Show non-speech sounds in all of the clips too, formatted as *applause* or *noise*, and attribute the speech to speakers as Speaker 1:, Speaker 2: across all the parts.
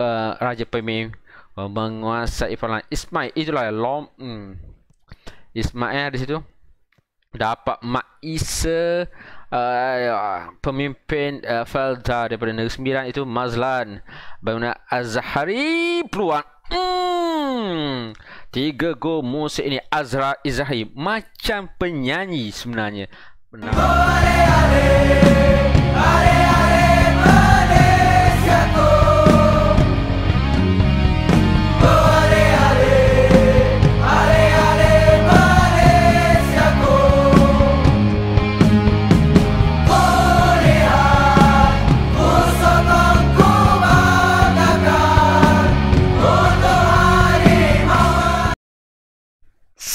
Speaker 1: Uh, raja pemimpin uh, menguasai Palestin. Ismail itulah Lom. Hmm. Ismail di situ dapat Mak Isa uh, pemimpin uh, Felda daripada negeri sembilan itu Mazlan bangunan Azhari peluang hmm. tiga gol musim ini Azra Izahi macam penyanyi sebenarnya Benar. Ale, ale, ale.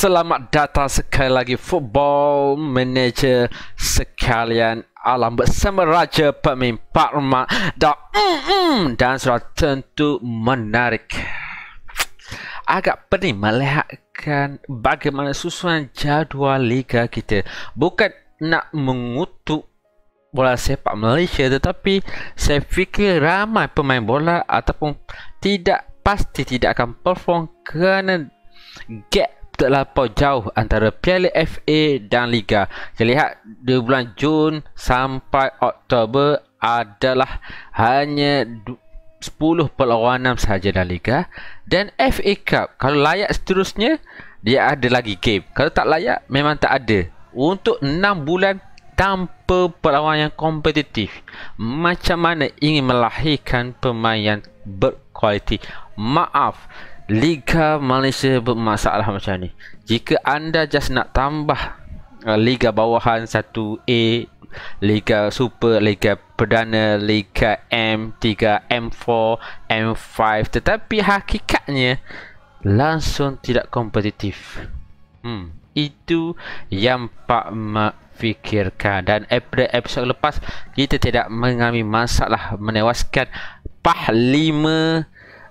Speaker 1: Selamat datang sekali lagi Football Manager sekalian Alam bersama Raja Pemimpin Pak Rumah Dan, mm-mm, dan sudah tentu menarik Agak pening melihatkan bagaimana susunan jadual Liga kita Bukan nak mengutuk bola sepak Malaysia tetapi saya fikir ramai pemain bola ataupun tidak pasti tidak akan perform kerana gap terlampau jauh antara Piala FA dan Liga. Kita lihat di bulan Jun sampai Oktober adalah hanya 10 perlawanan sahaja dalam Liga dan FA Cup kalau layak seterusnya dia ada lagi game. Kalau tak layak memang tak ada. Untuk 6 bulan tanpa perlawanan yang kompetitif macam mana ingin melahirkan pemain yang berkualiti maaf Liga Malaysia bermasalah macam ni Jika anda just nak tambah uh, Liga bawahan 1A Liga Super, Liga Perdana, Liga M3, M4, M5 Tetapi hakikatnya Langsung tidak kompetitif Hmm, itu yang Pak Mak fikirkan Dan April episode lepas Kita tidak mengalami masalah menewaskan Pahlima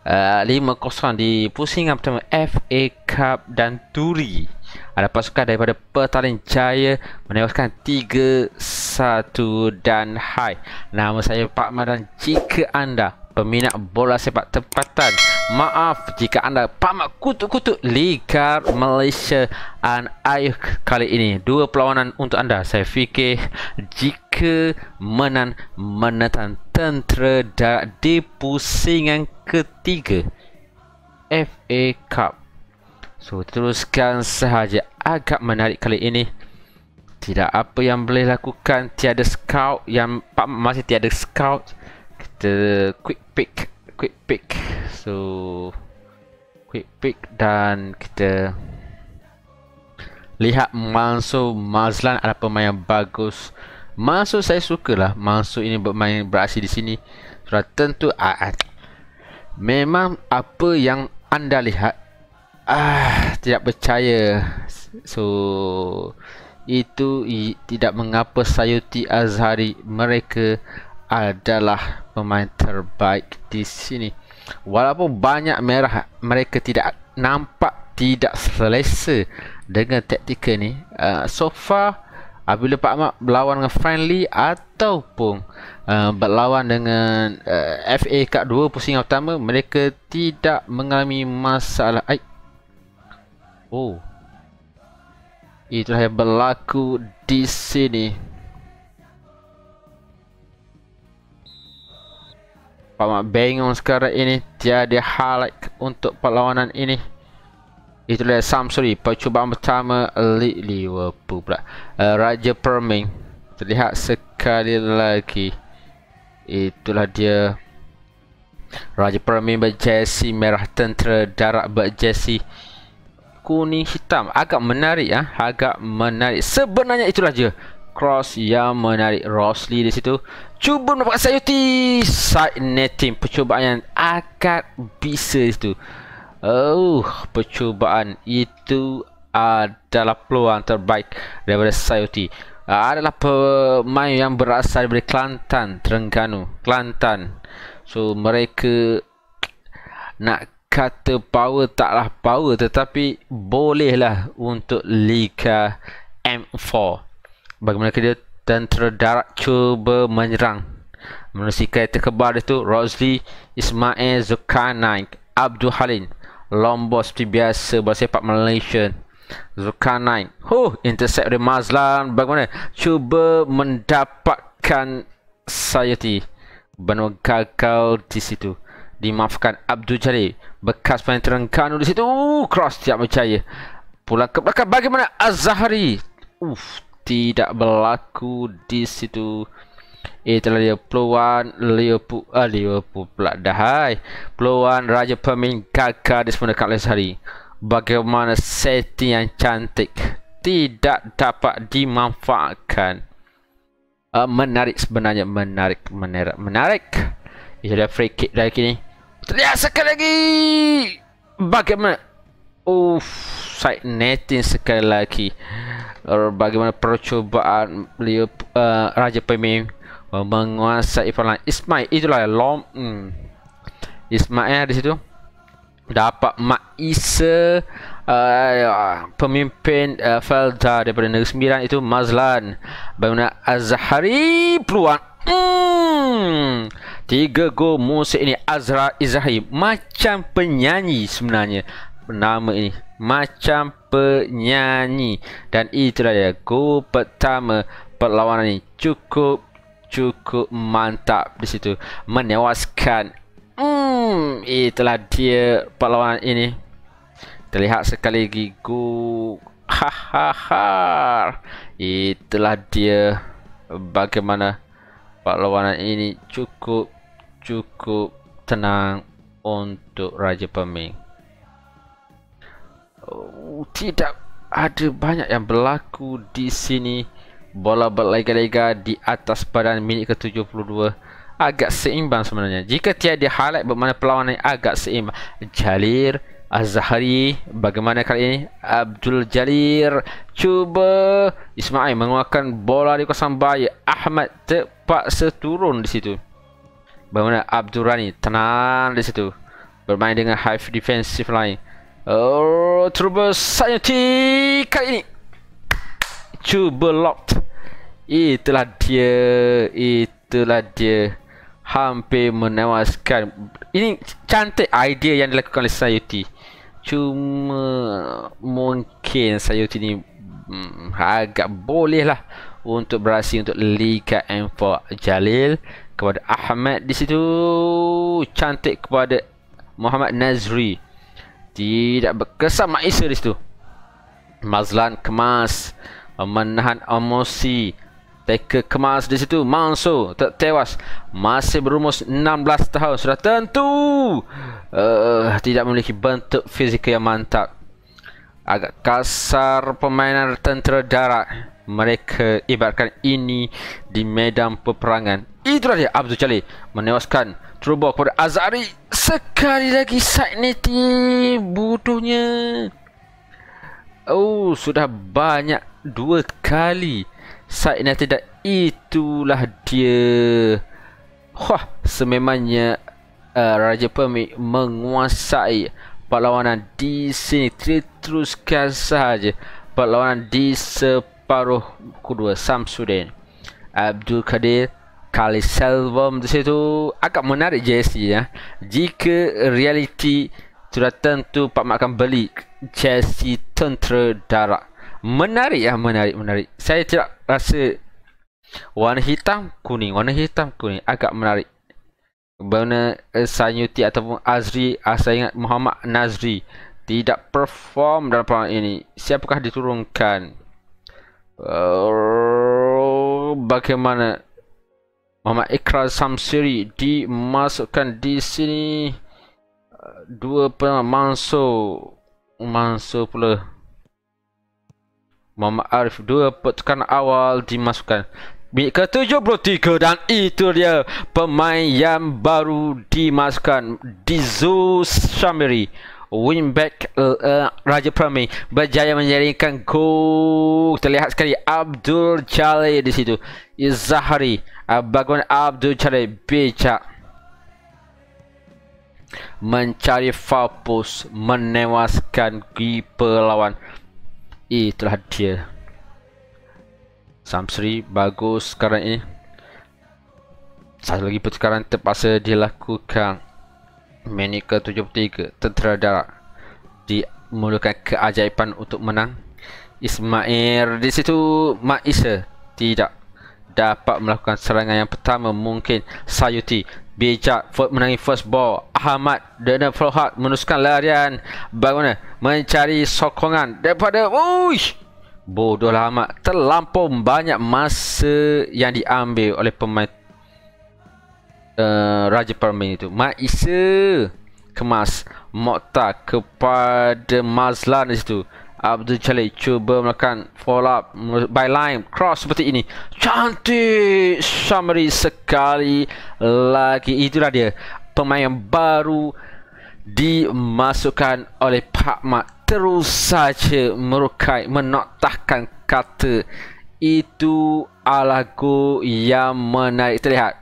Speaker 1: uh, kosong di pusingan pertama FA Cup dan Turi ada pasukan daripada Petaling Jaya menewaskan 3-1 dan hai. nama saya Pak Madan jika anda peminat bola sepak tempatan maaf jika anda pamak kutuk-kutuk Liga Malaysia dan Ayuh kali ini dua perlawanan untuk anda saya fikir jika menang menentang tentera darat di pusingan ketiga FA Cup. So teruskan sahaja agak menarik kali ini. Tidak apa yang boleh lakukan tiada scout yang masih tiada scout. Kita quick pick, quick pick. So quick pick dan kita lihat Mansur Mazlan ada pemain yang bagus. Masuk saya sukalah masuk ini bermain beraksi di sini Surah tentu aat. Ah, ah, memang apa yang anda lihat ah Tidak percaya So Itu i, tidak mengapa Sayuti Azhari Mereka adalah pemain terbaik di sini Walaupun banyak merah Mereka tidak nampak tidak selesa Dengan taktika ni uh, ah, So far apabila Pak Mak berlawan dengan friendly ataupun uh, berlawan dengan uh, eh, FA Cup 2 pusingan utama mereka tidak mengalami masalah Ay. oh itulah yang berlaku di sini Pak Mak bengong sekarang ini tiada highlight untuk perlawanan ini Itulah Samsuri percubaan pertama Elite Liverpool pula. Uh, Raja Perming terlihat sekali lagi. Itulah dia Raja Perming berjersey merah tentera darat berjersey kuning hitam. Agak menarik ah, ha? agak menarik. Sebenarnya itulah dia cross yang menarik Rosli di situ. Cuba mendapatkan sayuti side netting percubaan yang agak bisa itu. Oh, percubaan itu adalah peluang terbaik daripada Sayuti. Ah, adalah pemain yang berasal dari Kelantan, Terengganu, Kelantan. So, mereka nak kata power taklah power tetapi bolehlah untuk Liga M4. Bagaimana kerja tentera darat cuba menyerang. Menurut sikai terkebar itu, Rosli Ismail Zulkarnain. Abdul Halim Lombok seperti biasa bola sepak Malaysia Zulkarnain huh, intercept dari Mazlan bagaimana cuba mendapatkan Sayati Benua gagal di situ dimaafkan Abdul Jalil bekas pemain Terengganu di situ uh, cross tidak percaya. pulang ke belakang bagaimana Azhari uff tidak berlaku di situ Itulah eh, dia peluang Pu, ah, Liverpool pula dah hai. Peluang Raja Pemin gagal di sebenarnya Kak Lesari Bagaimana setting yang cantik Tidak dapat dimanfaatkan uh, Menarik sebenarnya Menarik Menarik Menarik Ia eh, Itulah free kick dari kini Terlihat sekali lagi Bagaimana Uff Side netting sekali lagi er, Bagaimana percubaan Leo uh, ah, Raja Pemimpin? menguasai Ifalan. Ismail itulah long hmm. Ismail di situ dapat Mak Isa uh, pemimpin uh, Felda daripada negeri sembilan itu Mazlan bagaimana Azhari peluang hmm. tiga gol musim ini Azra Izahi macam penyanyi sebenarnya nama ini macam penyanyi dan itulah ya gol pertama perlawanan ini cukup cukup mantap di situ menewaskan hmm itulah dia perlawanan ini terlihat sekali lagi go ha ha ha itulah dia bagaimana perlawanan ini cukup cukup tenang untuk raja peming oh, tidak ada banyak yang berlaku di sini bola berlega-lega di atas badan minit ke-72 agak seimbang sebenarnya. Jika tiada highlight bermakna perlawanan ini agak seimbang. Jalir Azhari bagaimana kali ini? Abdul Jalir cuba Ismail mengeluarkan bola di kosong bahaya. Ahmad terpaksa turun di situ. Bagaimana Abdul Rani tenang di situ. Bermain dengan high defensive line. Oh, terbesarnya tiga kali ini. Cuba locked. Itulah dia Itulah dia Hampir menewaskan Ini cantik idea yang dilakukan oleh Sayuti Cuma Mungkin Sayuti ni hmm, Agak boleh lah Untuk berhasil untuk Liga M4 Jalil Kepada Ahmad di situ Cantik kepada Muhammad Nazri Tidak berkesan Maisa di situ Mazlan kemas Menahan emosi Taker kemas di situ Manso tak tewas Masih berumus 16 tahun Sudah tentu uh, Tidak memiliki bentuk fizikal yang mantap Agak kasar pemainan tentera darat Mereka ibaratkan ini di medan peperangan Itulah dia Abdul Jalil Menewaskan Trubo kepada Azari Sekali lagi side neti Oh sudah banyak dua kali Side United dan itulah dia Wah, sememangnya uh, Raja Pemik menguasai perlawanan di sini Teruskan sahaja perlawanan di separuh kedua Samsudin Abdul Kadir Kali Selvom di situ agak menarik JSC ya. Jika realiti sudah tentu Pak Mak akan beli Chelsea Tentera Darat menarik ya menarik menarik saya tidak rasa warna hitam kuning warna hitam kuning agak menarik Bagaimana eh, Sanyuti ataupun Azri ah, Saya ingat Muhammad Nazri Tidak perform dalam perang ini Siapakah diturunkan uh, Bagaimana Muhammad Ikhlas Samsiri Dimasukkan di sini eh, Dua pemain Mansur Mansur pula Mama Arif dua petukan awal dimasukkan Bik ke tiga dan itu dia pemain yang baru dimasukkan Dizu Shamiri Winback uh, eh, uh, eh, Raja Prami berjaya menjaringkan gol terlihat sekali Abdul Jalil di situ Zahari uh, eh, bagaimana Abdul Jalil becak mencari Fapus menewaskan gipelawan itulah e dia Samsri bagus sekarang ini satu lagi pertukaran terpaksa dilakukan Mini ke-73 Tentera Darat Dimulakan keajaiban untuk menang Ismail di situ Maisa Tidak dapat melakukan serangan yang pertama mungkin Sayuti bijak first menangi first ball Ahmad Dana Flohat meneruskan larian bagaimana mencari sokongan daripada Uish! bodohlah Ahmad terlampau banyak masa yang diambil oleh pemain uh, Raja Permain itu Mike Issa kemas Mokta kepada Mazlan di situ Abdul Jalil cuba melakukan follow up by line cross seperti ini. Cantik summary sekali lagi. Itulah dia pemain yang baru dimasukkan oleh Pak Mat. Terus saja merukai, menoktahkan kata itu alaku yang menarik terlihat.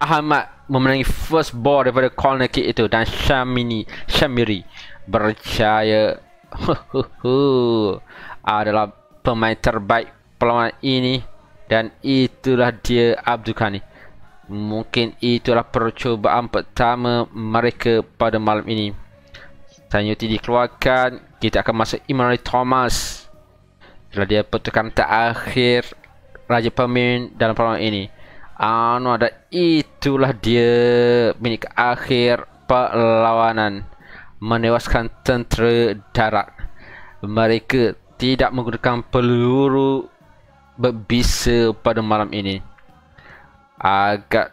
Speaker 1: Ahmad memenangi first ball daripada corner kick itu dan Syamini Syamiri berjaya *laughs* Ah, adalah pemain terbaik perlawanan ini dan itulah dia Abdul Kani. Mungkin itulah percubaan pertama mereka pada malam ini. Sanyuti dikeluarkan, kita akan masuk Imran Thomas. Itulah dia pertukaran terakhir Raja pemain dalam perlawanan ini. Anu ada itulah dia minit akhir perlawanan menewaskan tentera darat. Mereka tidak menggunakan peluru berbisa pada malam ini. Agak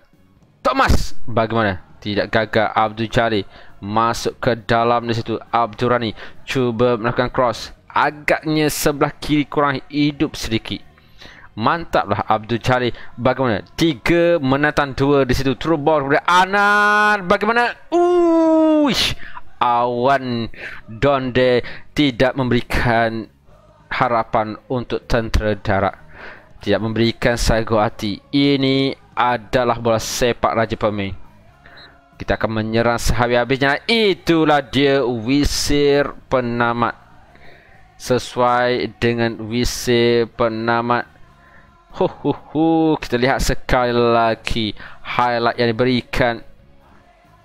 Speaker 1: Thomas bagaimana? Tidak gagal Abdul Jari masuk ke dalam di situ Abdul Rani cuba melakukan cross. Agaknya sebelah kiri kurang hidup sedikit. Mantaplah Abdul Jari bagaimana? Tiga menatan dua di situ. Through ball kepada Anan bagaimana? Uish! awan donde tidak memberikan harapan untuk tentera darat tidak memberikan sagu hati ini adalah bola sepak raja pemain kita akan menyerang sehabis-habisnya itulah dia wisir penamat sesuai dengan wisir penamat ho ho ho kita lihat sekali lagi highlight yang diberikan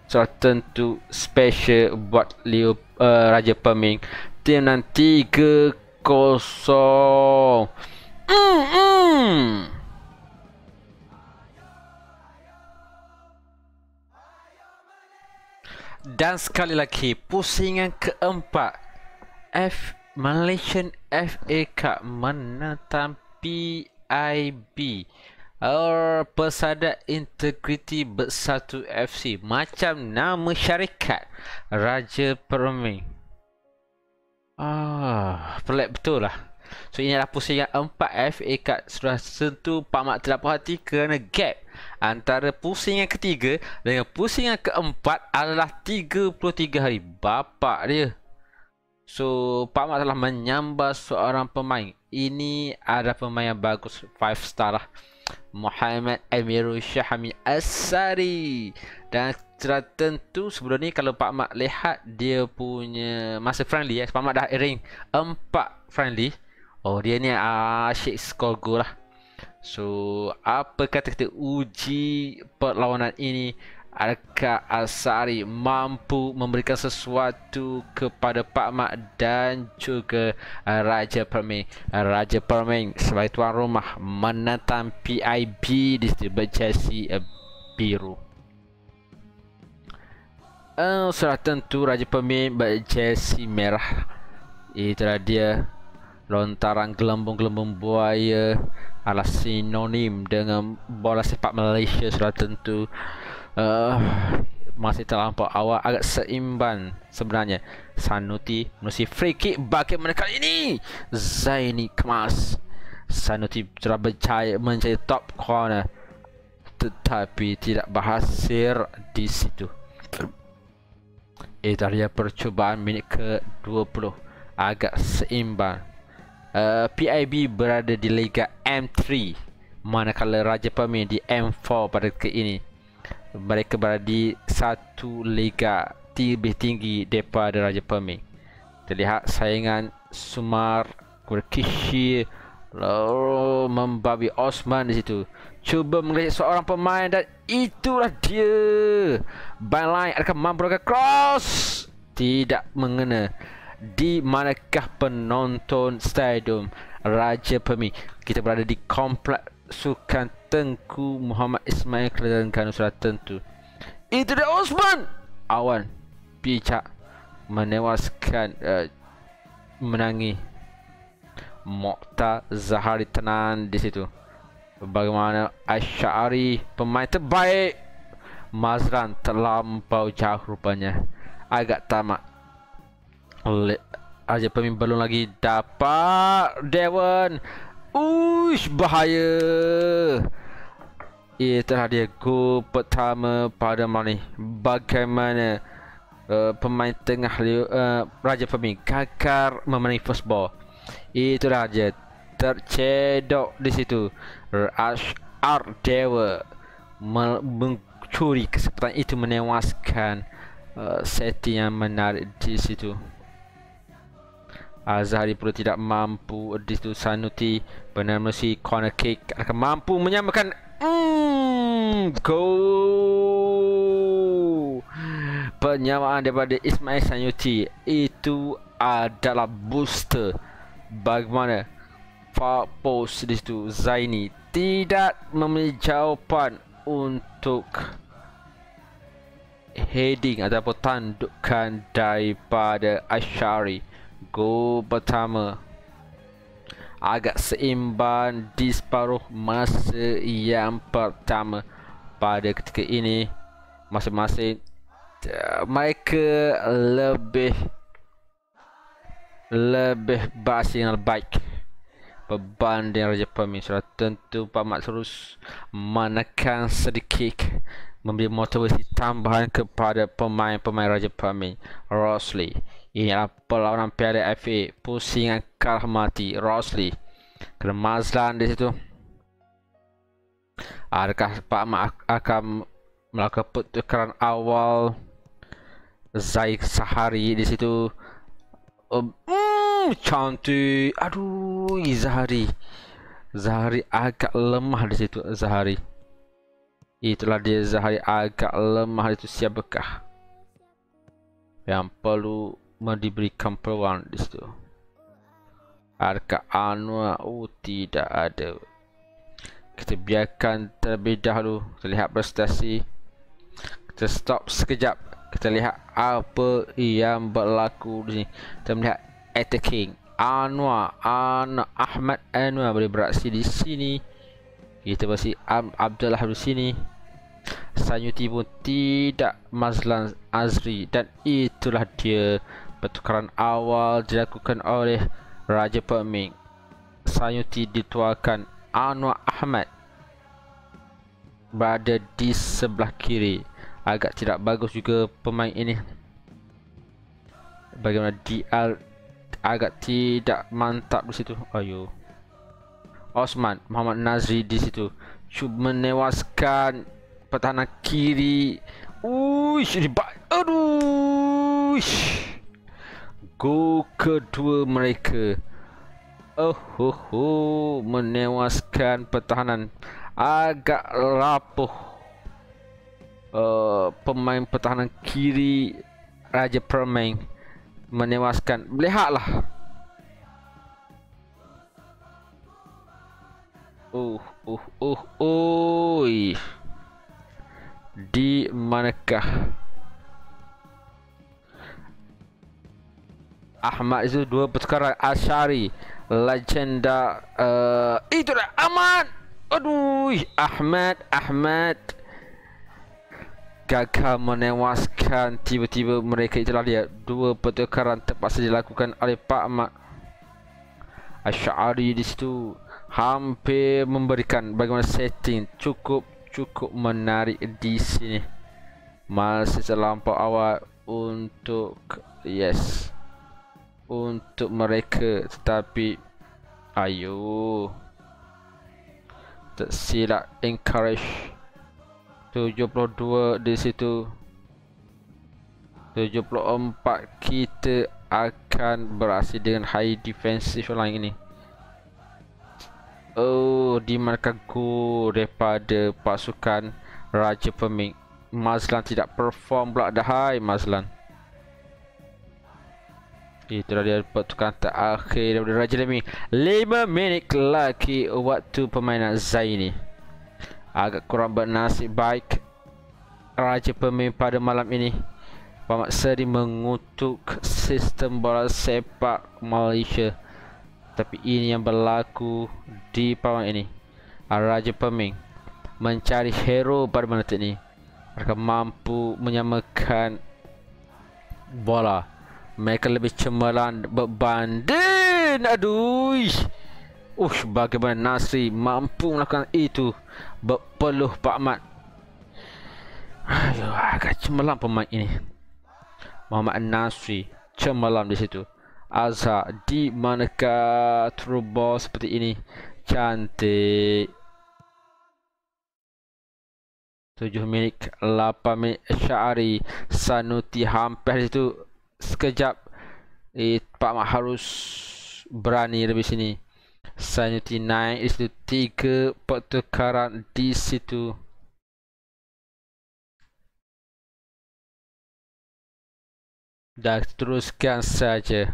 Speaker 1: Sultan tu special buat Leo uh, Raja Peming Timnan 3 kosong Mm-mm. Dan sekali lagi pusingan keempat F Malaysian FA Cup menentang PIB Or Persada Integrity Bersatu FC Macam nama syarikat Raja Perming Ah, pelik betul lah So ini adalah pusing yang 4 FA Cup Sudah sentuh Pak Mak tidak puas kerana gap Antara pusing yang ketiga dengan pusing yang keempat adalah 33 hari Bapak dia So Pak Mak telah menyambar seorang pemain Ini ada pemain yang bagus 5 star lah Muhammad Amirul Syahmi Asari dan secara tentu sebelum ni kalau Pak Mak lihat dia punya masa friendly eh. Pak Mak dah ring empat friendly oh dia ni asyik score goal lah so apa kata kita uji perlawanan ini Arka Asari mampu memberikan sesuatu kepada Pak Mak dan juga uh, Raja Permain? Uh, Raja Permain sebagai tuan rumah menentang PIB di Stibet Chelsea uh, Biru. Uh, sudah tentu Raja Permain berjasi merah. Itulah dia lontaran gelembung-gelembung buaya adalah sinonim dengan bola sepak Malaysia sudah tentu uh, masih terlampau awal agak seimbang sebenarnya Sanuti mesti free kick bagaimana kali ini Zaini kemas Sanuti sudah mencari, menjadi top corner tetapi tidak berhasil di situ Italia eh, percubaan minit ke-20 agak seimbang uh, eh, PIB berada di Liga M3 manakala Raja Pemi di M4 pada ke ini mereka berada di satu liga lebih tinggi daripada Raja Pemi. Terlihat saingan Sumar Kurkishi lalu membabi Osman di situ. Cuba mengelih seorang pemain dan itulah dia. Byline adakah mampu ke cross? Tidak mengena. Di manakah penonton stadium Raja Pemi? Kita berada di komplek sukan Tengku Muhammad Ismail Kerajaan Kanu Selatan tentu. Itu dia Osman Awan Picak Menewaskan uh, Menangi Mokta Zahari Tenan di situ Bagaimana Asyari Pemain terbaik Mazran terlampau jauh rupanya Agak tamat Le- Aja pemimpin belum lagi dapat Dewan Uish, bahaya. Itulah dia gol pertama pada malam ni. Bagaimana uh, pemain tengah uh, Raja Pemi kakar memenangi first ball. Itulah dia tercedok di situ. Ashar Dewa mencuri kesempatan itu menewaskan uh, eh, seti yang menarik di situ. Azhari pula tidak mampu di situ Sanuti penemusi corner kick akan mampu menyamakan mm, go penyamaan daripada Ismail Sanuti itu adalah booster bagaimana Far post di situ Zaini tidak memiliki jawapan untuk heading ataupun tandukan daripada Ashari gol pertama agak seimbang di separuh masa yang pertama pada ketika ini masing-masing eh, mereka lebih lebih bahasa baik berbanding Raja Pemin sudah tentu Pak Mat terus menekan sedikit memberi motivasi tambahan kepada pemain-pemain Raja Pemin Rosli Inilah perlawanan Piala FA Pusingan kalah mati Rosli Kena Mazlan di situ Adakah Pak Mak akan melakukan pertukaran awal Zaid Sahari di situ um, Hmm, cantik Aduh, Zahari Zahari agak lemah di situ Zahari Itulah dia Zahari agak lemah di situ bekah. Yang perlu mau diberi kemperuan di situ. Adakah Anwar? Oh, tidak ada. Kita biarkan terlebih dahulu. Kita lihat prestasi. Kita stop sekejap. Kita lihat apa yang berlaku di sini. Kita melihat attacking. Anwar. An Ahmad Anwar boleh beraksi di sini. Kita beraksi Am Abdullah di sini. Sanyuti pun tidak Mazlan Azri. Dan itulah dia pertukaran awal dilakukan oleh Raja Perming. Sayuti dituakan Anwar Ahmad berada di sebelah kiri. Agak tidak bagus juga pemain ini. Bagaimana DL agak tidak mantap di situ. Ayo. Osman Muhammad Nazri di situ. Cuba menewaskan pertahanan kiri. Uish, ini Aduh go kedua mereka. Oh ho ho menewaskan pertahanan agak rapuh. Uh, pemain pertahanan kiri Raja Permain menewaskan lihatlah oh oh oh oh, di manakah Ahmad itu dua perkara Asyari legenda uh, itu dah Ahmad aduh Ahmad Ahmad gagal menewaskan tiba-tiba mereka itu lah dia dua pertukaran terpaksa dilakukan oleh Pak Ahmad. Asyari di situ hampir memberikan bagaimana setting cukup cukup menarik di sini masih terlampau awal untuk yes untuk mereka tetapi ayo tersilap encourage 72 di situ 74 kita akan beraksi dengan high defensive line ini Oh di markah gol daripada pasukan Raja Pemik Mazlan tidak perform pula dah hai Mazlan Itulah dia pertukaran terakhir daripada Raja Lemi 5 minit lagi waktu permainan Zain ni Agak kurang bernasib baik Raja Pemain pada malam ini Pemak Seri mengutuk sistem bola sepak Malaysia Tapi ini yang berlaku di pawang ini Raja Pemain mencari hero pada malam ini Mereka mampu menyamakan Bola mereka lebih cemerlang berbanding Aduh Ush bagaimana Nasri mampu melakukan itu Berpeluh Pak Mat Aduh agak cemerlang pemain ini Muhammad Nasri cemerlang di situ Azhar di manakah trubol seperti ini Cantik 7 minit, 8 minit Syari Sanuti hampir di situ sekejap eh, Pak Mak harus berani lebih sini Sanity naik di situ Tiga pertukaran di situ Dan teruskan saja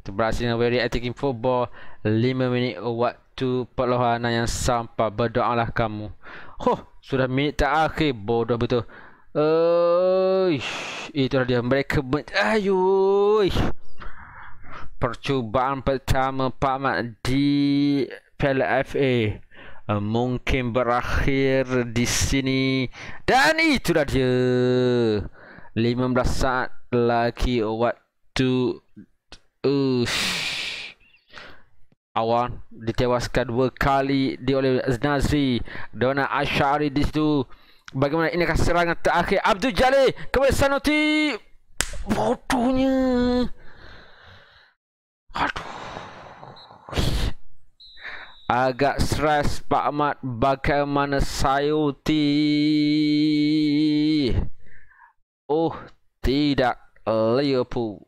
Speaker 1: Kita berhasil dengan very attacking football 5 minit waktu perlawanan yang sampah Berdoalah kamu Oh, sudah minit terakhir Bodoh betul Uish, itu dia mereka Ayuh Percubaan pertama Pak Mat di Piala FA eh, Mungkin berakhir di sini Dan itu dia 15 saat lagi waktu Uish Awan ditewaskan dua kali di oleh Nazri Dona Ashari di situ Bagaimana ini akan serangan terakhir Abdul Jalil kepada Sanuti Bodohnya Aduh Agak stres Pak Ahmad Bagaimana Sayuti Oh tidak Liverpool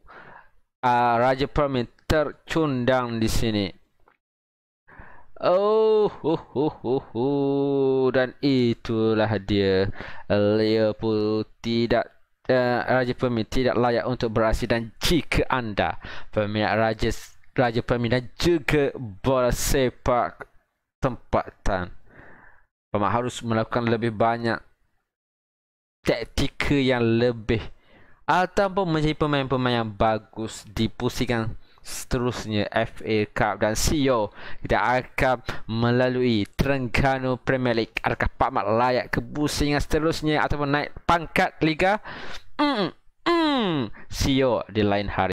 Speaker 1: uh, Raja Permin tercundang di sini Oh, hu, hu, hu, hu. dan itulah dia. Liverpool tidak uh, Raja Pemimpin tidak layak untuk berasi dan jika anda pemilik Raja Raja Pemimpin dan juga bola sepak tempatan pemain harus melakukan lebih banyak taktik yang lebih ataupun menjadi pemain-pemain yang bagus di pusingan seterusnya FA Cup dan CEO kita akan melalui Terengganu Premier League adakah Pak Mat layak ke pusingan seterusnya ataupun naik pangkat liga mm, mm, CEO di lain hari